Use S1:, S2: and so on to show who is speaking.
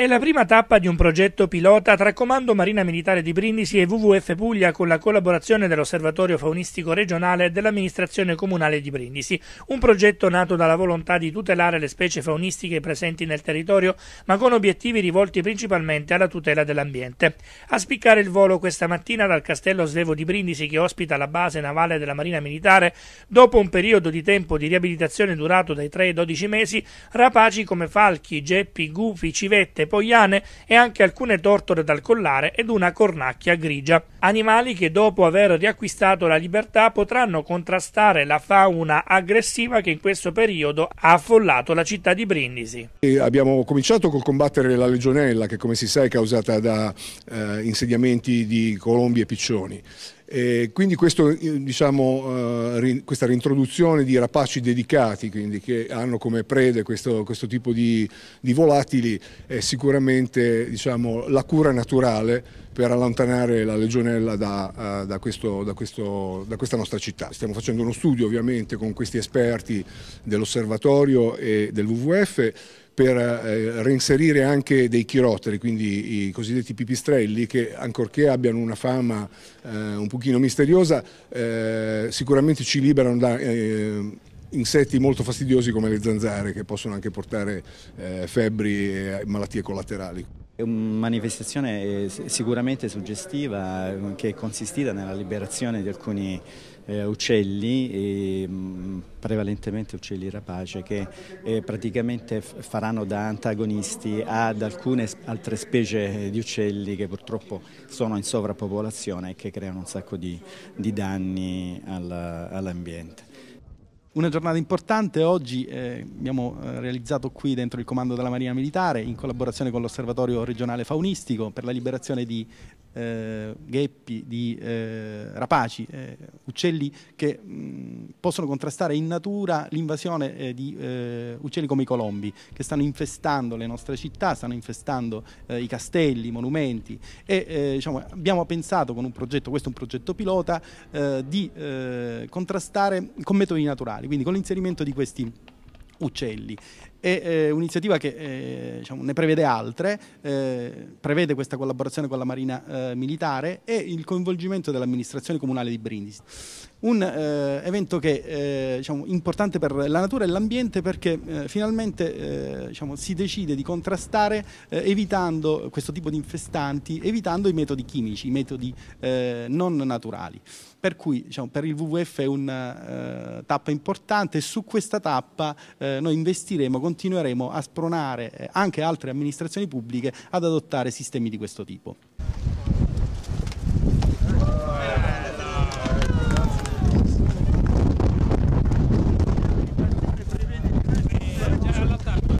S1: È la prima tappa di un progetto pilota tra Comando Marina Militare di Brindisi e WWF Puglia con la collaborazione dell'Osservatorio Faunistico Regionale e dell'Amministrazione Comunale di Brindisi, un progetto nato dalla volontà di tutelare le specie faunistiche presenti nel territorio, ma con obiettivi rivolti principalmente alla tutela dell'ambiente. A spiccare il volo questa mattina dal Castello Svevo di Brindisi che ospita la base navale della Marina Militare, dopo un periodo di tempo di riabilitazione durato dai 3 ai 12 mesi, rapaci come falchi, geppi, gufi, civette, poiane e anche alcune tortore dal collare ed una cornacchia grigia animali che dopo aver riacquistato la libertà potranno contrastare la fauna aggressiva che in questo periodo ha affollato la città di Brindisi.
S2: E abbiamo cominciato col combattere la legionella che come si sa è causata da eh, insediamenti di colombi e piccioni. E quindi questo, eh, diciamo, eh, questa rintroduzione di rapaci dedicati, quindi, che hanno come prede questo, questo tipo di, di, volatili, è sicuramente diciamo, la cura naturale per allontanare la legionella tunnel da, eh, da, questo, da, questo, da, questa nostra città. Stiamo facendo uno studio ovviamente con questi esperti dell'osservatorio e del WWF per eh, reinserire anche dei chirotteri, quindi i cosiddetti pipistrelli che ancorché abbiano una fama eh, un pochino misteriosa eh, sicuramente ci liberano da eh, insetti molto fastidiosi come le zanzare che possono anche portare eh, febbri e malattie collaterali. È una manifestazione eh, sicuramente suggestiva che è
S3: consistita nella liberazione di alcuni eh, uccelli, eh, prevalentemente uccelli rapace, che eh, praticamente faranno da antagonisti ad alcune altre specie eh, di uccelli che purtroppo sono in sovrappopolazione e che creano un sacco di, di danni all'ambiente.
S4: Una giornata importante, oggi eh, abbiamo eh, realizzato qui dentro il comando della Marina Militare in collaborazione con l'Osservatorio regionale faunistico per la liberazione di eh, gheppi, di eh, rapaci, eh, uccelli che mh, possono contrastare in natura l'invasione eh, di eh, uccelli come i colombi, che stanno infestando le nostre città, stanno infestando eh, i castelli, i monumenti e diciamo, abbiamo pensato con un progetto, questo è un progetto pilota, di contrastare con metodi naturali, quindi con l'inserimento di questi uccelli è eh, un'iniziativa che eh, diciamo, ne prevede altre, eh, prevede questa collaborazione con la Marina eh, Militare e il coinvolgimento dell'amministrazione comunale di Brindisi. Un eh, evento che è eh, diciamo, importante per la natura e l'ambiente perché finalmente diciamo, si decide di contrastare evitando questo tipo di infestanti, evitando i metodi chimici, i metodi non naturali per cui diciamo, per il WWF è una uh, tappa importante e su questa tappa uh, noi investiremo con continueremo a spronare eh, anche altre amministrazioni pubbliche ad adottare sistemi di questo tipo.